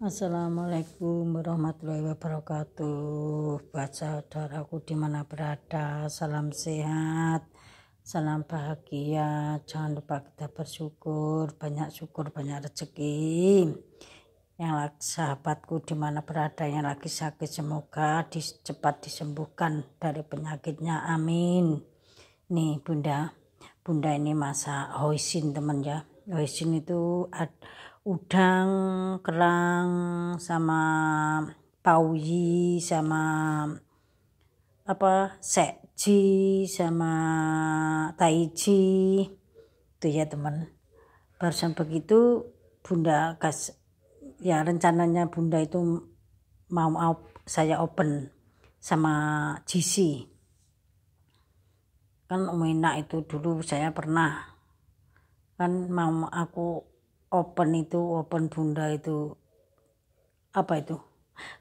Assalamualaikum warahmatullahi wabarakatuh Buat saudaraku dimana berada Salam sehat Salam bahagia Jangan lupa kita bersyukur Banyak syukur banyak rezeki Yang lagi sahabatku dimana berada Yang lagi sakit semoga di, cepat disembuhkan Dari penyakitnya amin Nih bunda Bunda ini masa hoisin teman ya Hoisin itu ada udang, kerang, sama pauyi, sama apa seji sama taiji. Itu ya teman. Barusan begitu Bunda kas ya rencananya Bunda itu mau saya open sama GC. Kan enak itu dulu saya pernah kan mau aku open itu open bunda itu apa itu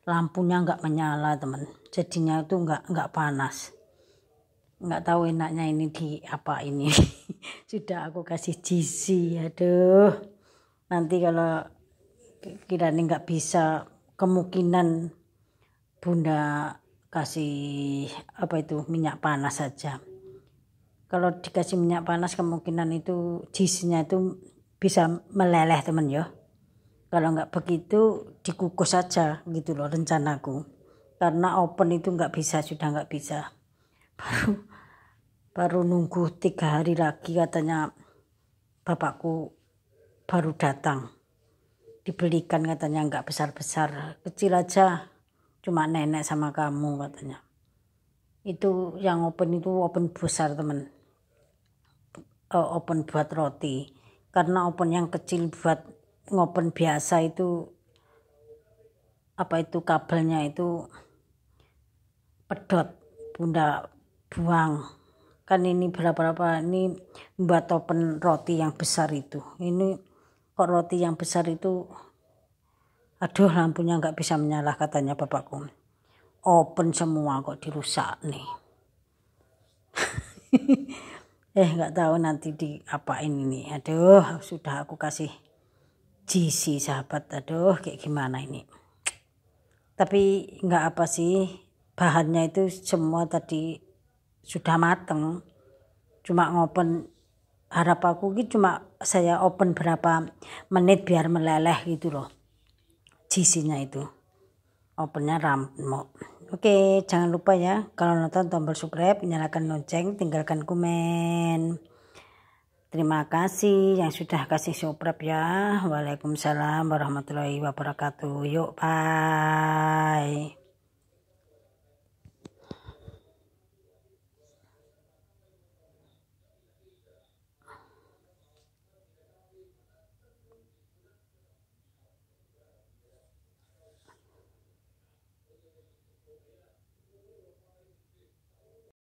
lampunya nggak menyala teman jadinya itu nggak nggak panas nggak tahu enaknya ini di apa ini sudah aku kasih jisi aduh nanti kalau kiranya nggak bisa kemungkinan bunda kasih apa itu minyak panas saja kalau dikasih minyak panas kemungkinan itu jisnya itu bisa meleleh temen ya kalau nggak begitu dikukus saja gitu loh rencanaku karena open itu nggak bisa sudah nggak bisa baru baru nunggu tiga hari lagi katanya bapakku baru datang dibelikan katanya nggak besar besar kecil aja cuma nenek sama kamu katanya itu yang open itu open besar temen eh, open buat roti karena open yang kecil buat ngopen biasa itu apa itu kabelnya itu pedot bunda buang kan ini berapa-berapa ini buat open roti yang besar itu ini kok roti yang besar itu aduh lampunya nggak bisa menyala katanya bapakku open semua kok dirusak nih eh nggak tahu nanti di apa ini nih aduh sudah aku kasih GC sahabat aduh kayak gimana ini tapi nggak apa sih bahannya itu semua tadi sudah mateng cuma ngopen harap aku gitu cuma saya open berapa menit biar meleleh gitu loh GC-nya itu opennya mau Oke, jangan lupa ya, kalau nonton tombol subscribe, nyalakan lonceng, tinggalkan komen. Terima kasih yang sudah kasih subscribe ya. Waalaikumsalam warahmatullahi wabarakatuh. Yuk, bye.